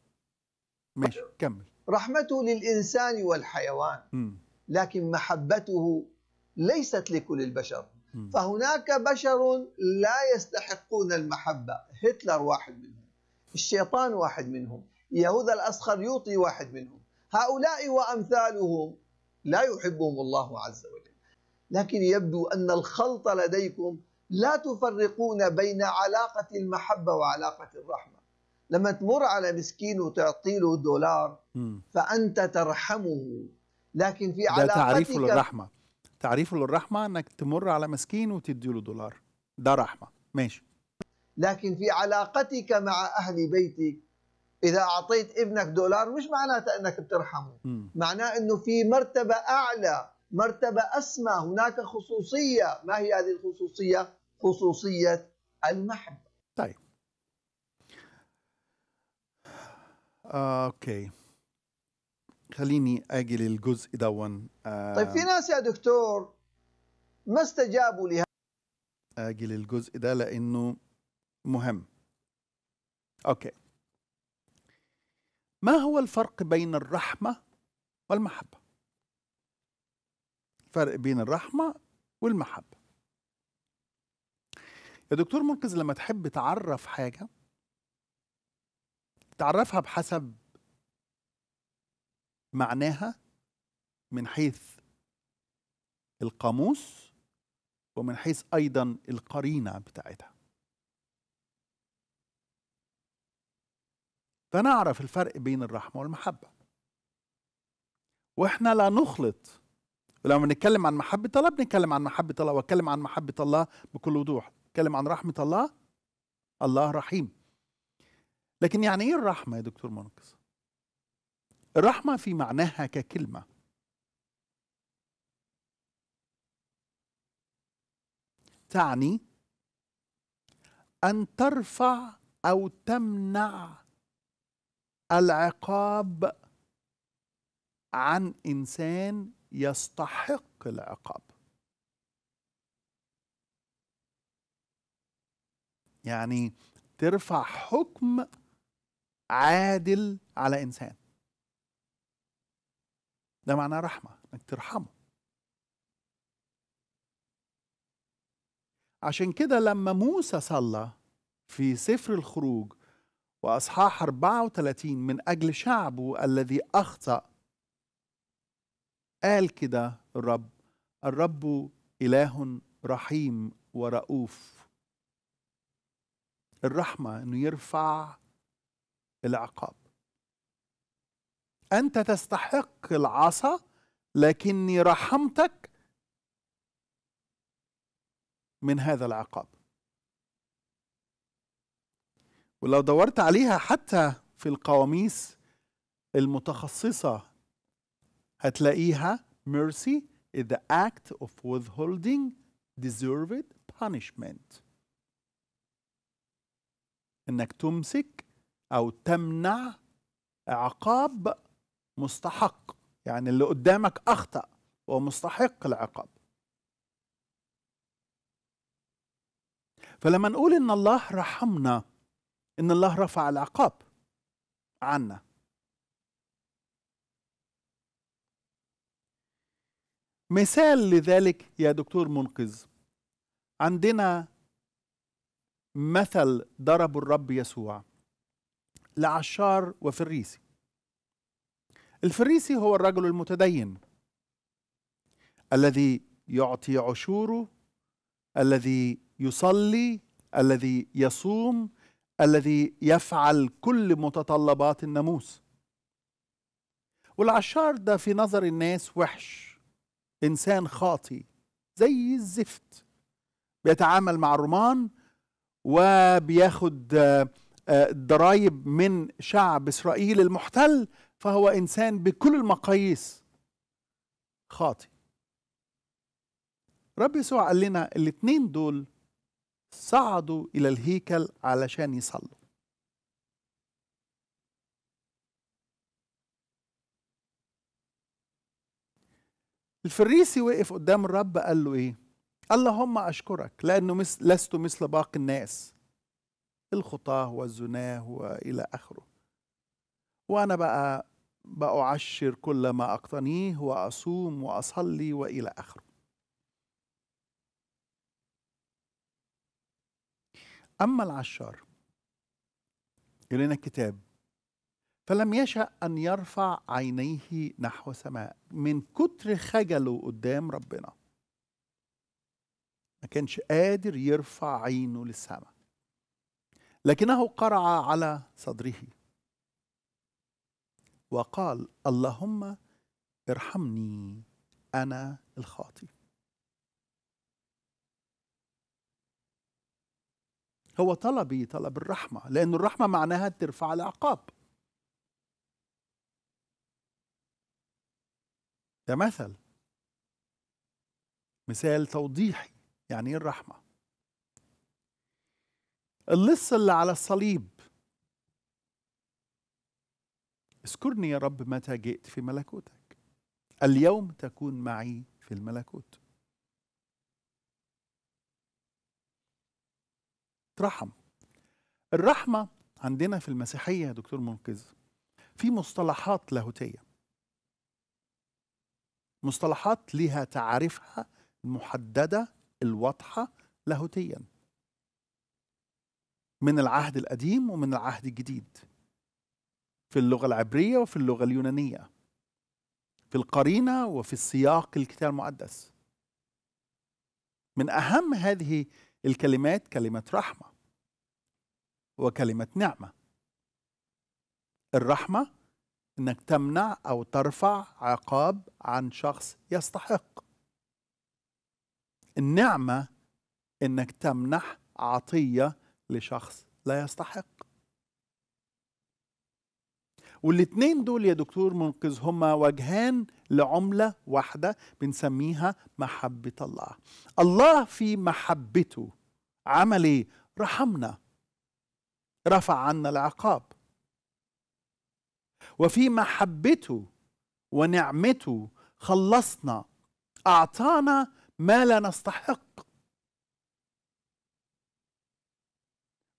ماشي كمل رحمته للإنسان والحيوان م. لكن محبته ليست لكل البشر م. فهناك بشر لا يستحقون المحبة هتلر واحد منهم الشيطان واحد منهم يهوذا الأسخريوطي واحد منهم هؤلاء وأمثالهم لا يحبهم الله عز وجل لكن يبدو أن الخلط لديكم لا تفرقون بين علاقة المحبة وعلاقة الرحمة لما تمر على مسكين وتعطي له دولار فانت ترحمه لكن في علاقتك ده تعريفه للرحمه تعريفه للرحمه انك تمر على مسكين وتدي له دولار ده رحمه ماشي لكن في علاقتك مع اهل بيتك اذا اعطيت ابنك دولار مش معناته انك بترحمه م. معناه انه في مرتبه اعلى مرتبه اسمى هناك خصوصيه ما هي هذه الخصوصيه خصوصيه المحبه آه، اوكي خليني اجي للجزء دون آه طيب في ناس يا دكتور ما استجابوا لهذا اجي للجزء ده لانه مهم اوكي ما هو الفرق بين الرحمه والمحبه الفرق بين الرحمه والمحبه يا دكتور منقذ لما تحب تعرف حاجه تعرفها بحسب معناها من حيث القاموس ومن حيث ايضا القرينه بتاعتها فنعرف الفرق بين الرحمه والمحبه واحنا لا نخلط ولما بنتكلم عن محبه الله بنتكلم عن محبه الله واتكلم عن محبه الله بكل وضوح اتكلم عن رحمه الله الله رحيم لكن يعني ايه الرحمه يا دكتور ماركس الرحمه في معناها ككلمه تعني ان ترفع او تمنع العقاب عن انسان يستحق العقاب يعني ترفع حكم عادل على انسان ده معناه رحمه انك ترحمه عشان كده لما موسى صلى في سفر الخروج واصحاح 34 من اجل شعبه الذي اخطا قال كده الرب الرب اله رحيم ورؤوف الرحمه انه يرفع العقاب انت تستحق العصا لكني رحمتك من هذا العقاب ولو دورت عليها حتى في القواميس المتخصصة هتلاقيها mercy is the act of withholding deserved punishment انك تمسك أو تمنع عقاب مستحق يعني اللي قدامك أخطأ ومستحق العقاب فلما نقول إن الله رحمنا إن الله رفع العقاب عنا مثال لذلك يا دكتور منقذ عندنا مثل ضربه الرب يسوع لعشار وفريسي الفريسي هو الرجل المتدين الذي يعطي عشوره الذي يصلي الذي يصوم الذي يفعل كل متطلبات الناموس والعشار ده في نظر الناس وحش انسان خاطي زي الزفت بيتعامل مع الرومان وبياخد الضرائب من شعب اسرائيل المحتل فهو انسان بكل المقاييس خاطي رب يسوع قال لنا الاثنين دول صعدوا الى الهيكل علشان يصلوا الفريسي وقف قدام الرب قال له ايه اللهم اشكرك لانه لست مثل باقي الناس الخطاه والزناه والى اخره وانا بقى بأعشر كل ما أقتنيه وأصوم وأصلي وإلى آخره أما العشار يقول لنا الكتاب فلم يشأ أن يرفع عينيه نحو السماء من كتر خجله قدام ربنا ما كانش قادر يرفع عينه للسماء لكنه قرع على صدره وقال اللهم ارحمني انا الخاطئ هو طلبي طلب الرحمه لان الرحمه معناها ترفع العقاب ده مثل مثال توضيحي يعني ايه الرحمه اللص اللي على الصليب اذكرني يا رب متى جئت في ملكوتك اليوم تكون معي في الملكوت ترحم الرحمة عندنا في المسيحية يا دكتور منقذ في مصطلحات لاهوتية مصطلحات لها تعريفها المحددة الواضحة لاهوتيا من العهد القديم ومن العهد الجديد في اللغة العبرية وفي اللغة اليونانية في القرينة وفي السياق الكتاب المقدس من أهم هذه الكلمات كلمة رحمة وكلمة نعمة الرحمة انك تمنع او ترفع عقاب عن شخص يستحق النعمه انك تمنح عطيه لشخص لا يستحق والاثنين دول يا دكتور منقذ هما وجهان لعملة واحدة بنسميها محبة الله الله في محبته عمل ايه؟ رحمنا رفع عنا العقاب وفي محبته ونعمته خلصنا أعطانا ما لا نستحق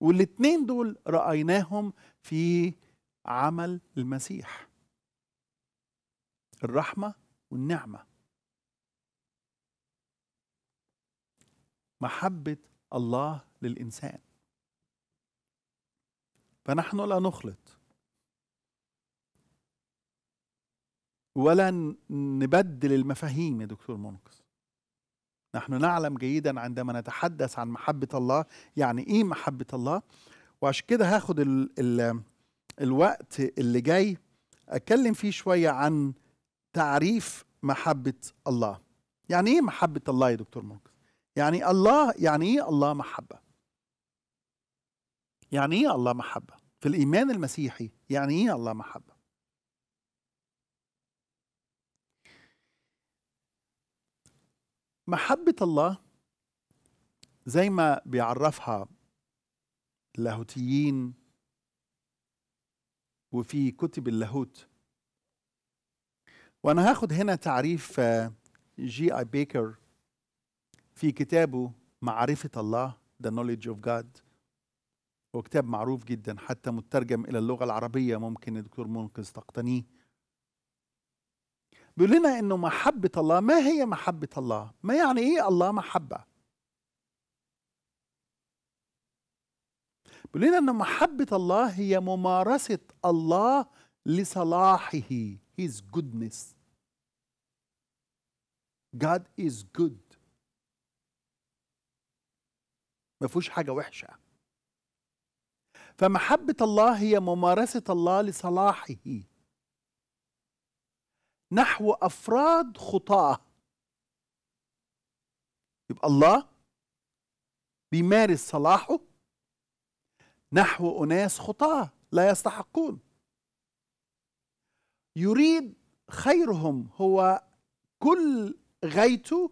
والاثنين دول رأيناهم في عمل المسيح الرحمة والنعمة محبة الله للإنسان فنحن لا نخلط ولا نبدل المفاهيم يا دكتور منقذ نحن نعلم جيدا عندما نتحدث عن محبة الله يعني إيه محبة الله وعشان كده هاخد الـ الـ الوقت اللي جاي أتكلم فيه شوية عن تعريف محبة الله يعني إيه محبة الله يا دكتور مركز يعني الله يعني إيه الله محبة يعني إيه الله محبة في الإيمان المسيحي يعني إيه الله محبة محبة الله زي ما بيعرفها اللاهوتيين وفي كتب اللاهوت وأنا هاخد هنا تعريف آه، جي آي بيكر في كتابه معرفة الله The Knowledge of God هو كتاب معروف جدا حتى مترجم إلى اللغة العربية ممكن الدكتور منقذ تقتنيه بيقول لنا انه محبه الله ما هي محبه الله ما يعني ايه الله محبه بيقول لنا ان محبه الله هي ممارسه الله لصلاحه his goodness God is good ما فيهوش حاجه وحشه فمحبه الله هي ممارسه الله لصلاحه نحو أفراد خطاة يبقى الله بيمارس صلاحه نحو أناس خطاة لا يستحقون يريد خيرهم هو كل غيته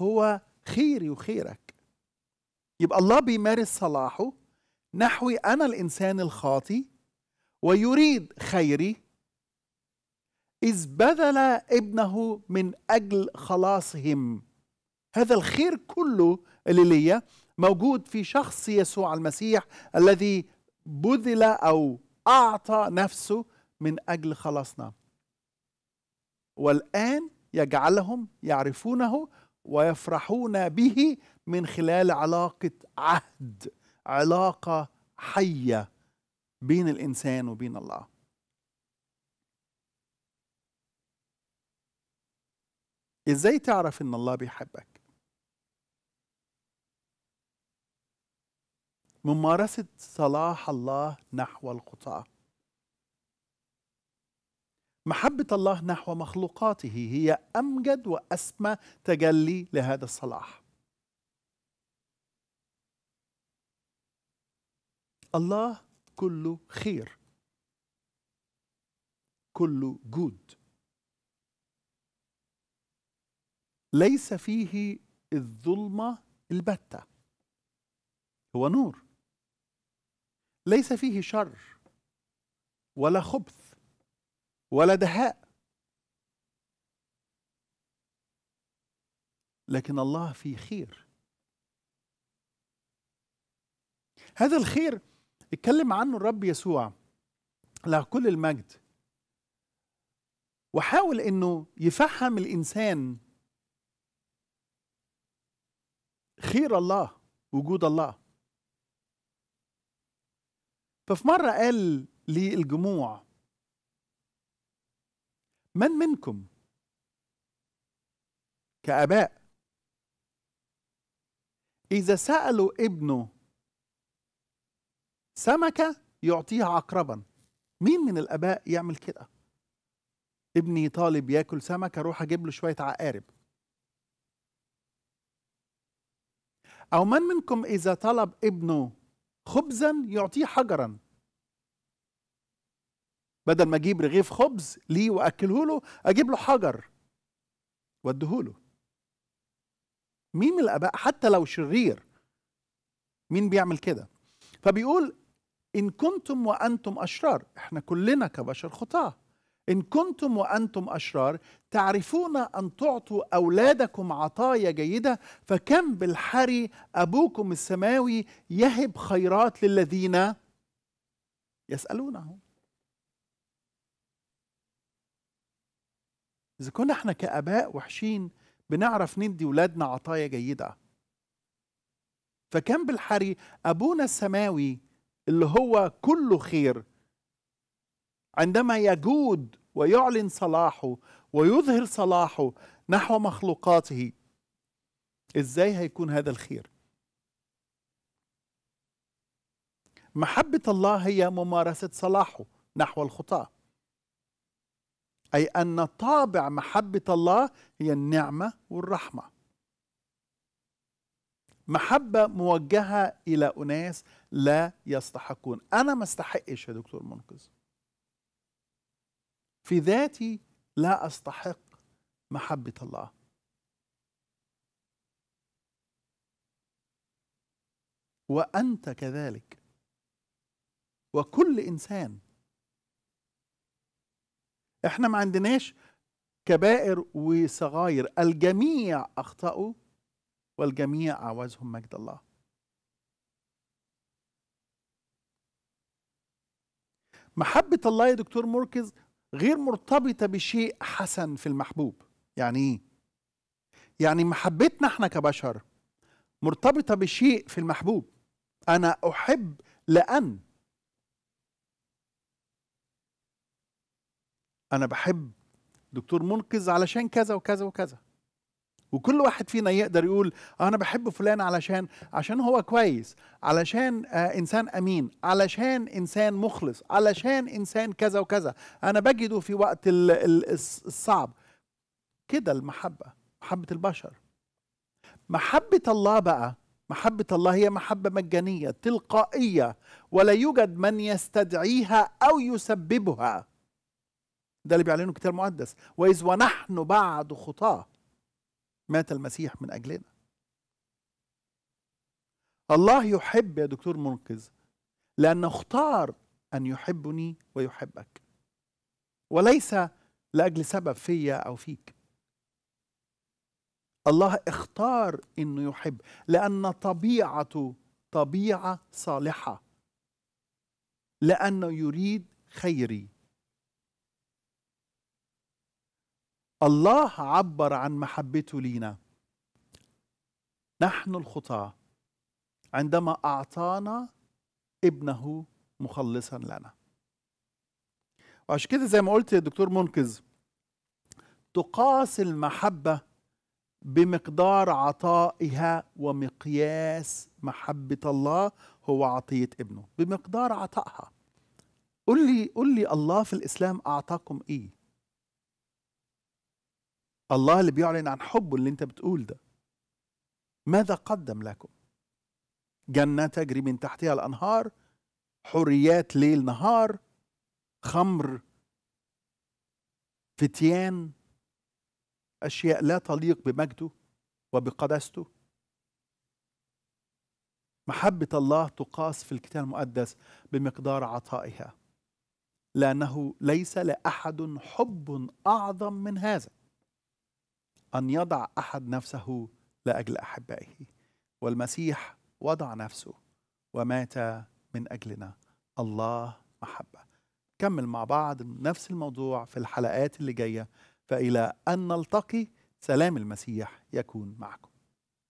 هو خيري وخيرك يبقى الله بيمارس صلاحه نحوي أنا الإنسان الخاطي ويريد خيري إذ بذل ابنه من أجل خلاصهم هذا الخير كله اللي ليا موجود في شخص يسوع المسيح الذي بذل أو أعطى نفسه من أجل خلاصنا والآن يجعلهم يعرفونه ويفرحون به من خلال علاقة عهد علاقة حية بين الإنسان وبين الله ازاي تعرف ان الله بيحبك ممارسة صلاح الله نحو القطاع محبة الله نحو مخلوقاته هي أمجد وأسمى تجلي لهذا الصلاح الله كله خير كله جود ليس فيه الظلمة البتة هو نور ليس فيه شر ولا خبث ولا دهاء لكن الله فيه خير هذا الخير اتكلم عنه الرب يسوع له كل المجد وحاول انه يفهم الانسان خير الله وجود الله ففي مرة قال للجموع من منكم كآباء إذا سألوا ابنه سمكة يعطيها عقربا مين من الآباء يعمل كده ابني طالب ياكل سمكة روح أجيب له شوية عقارب أو من منكم إذا طلب ابنه خبزا يعطيه حجرا بدل ما أجيب رغيف خبز ليه وأكله له أجيب له حجر له مين من الآباء حتى لو شرير مين بيعمل كده فبيقول إن كنتم وأنتم أشرار إحنا كلنا كبشر خطاة إن كنتم وأنتم أشرار تعرفون أن تعطوا أولادكم عطايا جيدة فكم بالحري أبوكم السماوي يهب خيرات للذين يسألونه إذا كنا احنا كآباء وحشين بنعرف ندي أولادنا عطايا جيدة فكم بالحري أبونا السماوي اللي هو كله خير عندما يجود ويعلن صلاحه ويظهر صلاحه نحو مخلوقاته ازاي هيكون هذا الخير محبه الله هي ممارسه صلاحه نحو الخطاه اي ان طابع محبه الله هي النعمه والرحمه محبه موجهه الى اناس لا يستحقون انا ما استحقش يا دكتور منقذ في ذاتي لا أستحق محبة الله وأنت كذلك وكل إنسان احنا ما عندناش كبائر وصغائر الجميع أخطأوا والجميع عوزهم مجد الله محبة الله يا دكتور مركز غير مرتبطة بشيء حسن في المحبوب يعني إيه؟ يعني محبتنا احنا كبشر مرتبطة بشيء في المحبوب أنا أحب لأن أنا بحب دكتور منقذ علشان كذا وكذا وكذا وكل واحد فينا يقدر يقول آه، انا بحب فلان علشان عشان هو كويس علشان آه انسان امين علشان انسان مخلص علشان انسان كذا وكذا انا بجده في وقت الصعب كده المحبه محبه البشر محبه الله بقى محبه الله هي محبه مجانيه تلقائيه ولا يوجد من يستدعيها او يسببها ده اللي بيعلنه الكتاب المقدس واذ ونحن بعد خطاه مات المسيح من أجلنا الله يحب يا دكتور منقذ لأنه اختار أن يحبني ويحبك وليس لأجل سبب فيا أو فيك الله اختار أنه يحب لأن طبيعته طبيعة صالحة لأنه يريد خيري الله عبر عن محبته لينا نحن الخطاة عندما أعطانا ابنه مخلصا لنا وعشان كده زي ما قلت يا دكتور منقذ تقاس المحبة بمقدار عطائها ومقياس محبة الله هو عطية ابنه بمقدار عطائها قل لي قل لي الله في الإسلام أعطاكم إيه الله اللي بيعلن عن حبه اللي انت بتقول ده ماذا قدم لكم جنة تجري من تحتها الأنهار حريات ليل نهار خمر فتيان أشياء لا تليق بمجده وبقدسته محبة الله تقاس في الكتاب المقدس بمقدار عطائها لأنه ليس لأحد حب أعظم من هذا أن يضع أحد نفسه لأجل أحبائه والمسيح وضع نفسه ومات من أجلنا الله محبة كمل مع بعض نفس الموضوع في الحلقات اللي جاية فإلى أن نلتقي سلام المسيح يكون معكم